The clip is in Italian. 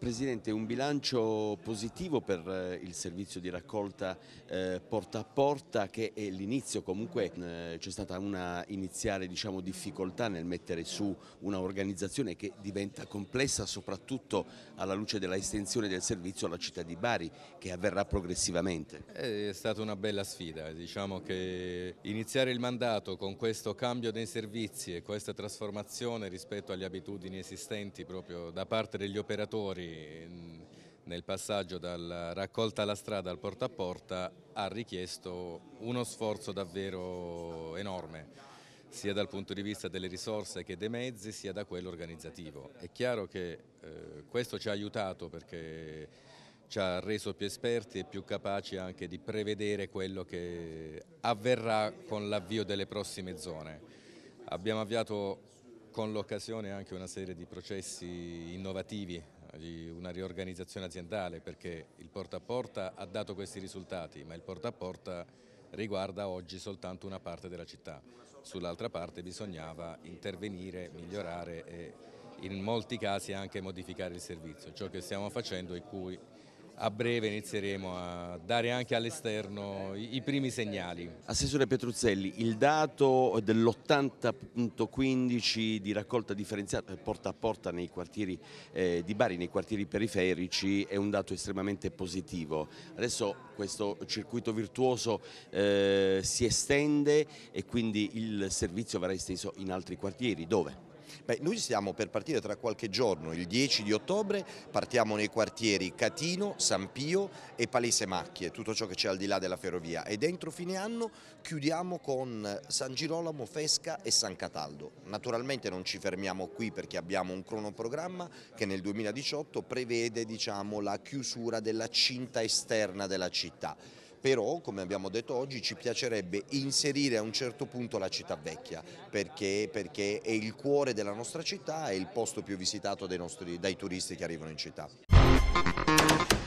Presidente, un bilancio positivo per eh, il servizio di raccolta eh, porta a porta che è l'inizio, comunque eh, c'è stata una iniziale diciamo, difficoltà nel mettere su un'organizzazione che diventa complessa soprattutto alla luce della estensione del servizio alla città di Bari che avverrà progressivamente. È stata una bella sfida, diciamo che iniziare il mandato con questo cambio dei servizi e questa trasformazione rispetto alle abitudini esistenti proprio da parte degli operatori nel passaggio dalla raccolta alla strada al porta a porta ha richiesto uno sforzo davvero enorme sia dal punto di vista delle risorse che dei mezzi sia da quello organizzativo. È chiaro che eh, questo ci ha aiutato perché ci ha reso più esperti e più capaci anche di prevedere quello che avverrà con l'avvio delle prossime zone. Abbiamo avviato con l'occasione anche una serie di processi innovativi di una riorganizzazione aziendale perché il porta a porta ha dato questi risultati, ma il porta a porta riguarda oggi soltanto una parte della città. Sull'altra parte bisognava intervenire, migliorare e in molti casi anche modificare il servizio, ciò che stiamo facendo è cui a breve inizieremo a dare anche all'esterno i, primi segnali. Assessore Petruzzelli, il dato dell'80.15 di raccolta differenziata eh, porta a porta nei quartieri eh, di Bari, nei quartieri periferici, è un dato estremamente positivo. Adesso questo circuito virtuoso eh, si estende e quindi il servizio verrà esteso in altri quartieri. Dove? Beh, noi stiamo per partire tra qualche giorno, il 10 di ottobre, partiamo nei quartieri Catino, San Pio e Palese Macchie, tutto ciò che c'è al di là della ferrovia e dentro fine anno chiudiamo con San Girolamo, Fesca e San Cataldo. Naturalmente non ci fermiamo qui perché abbiamo un cronoprogramma che nel 2018 prevede diciamo, la chiusura della cinta esterna della città però come abbiamo detto oggi ci piacerebbe inserire a un certo punto la città vecchia perché, perché è il cuore della nostra città, è il posto più visitato nostri, dai turisti che arrivano in città.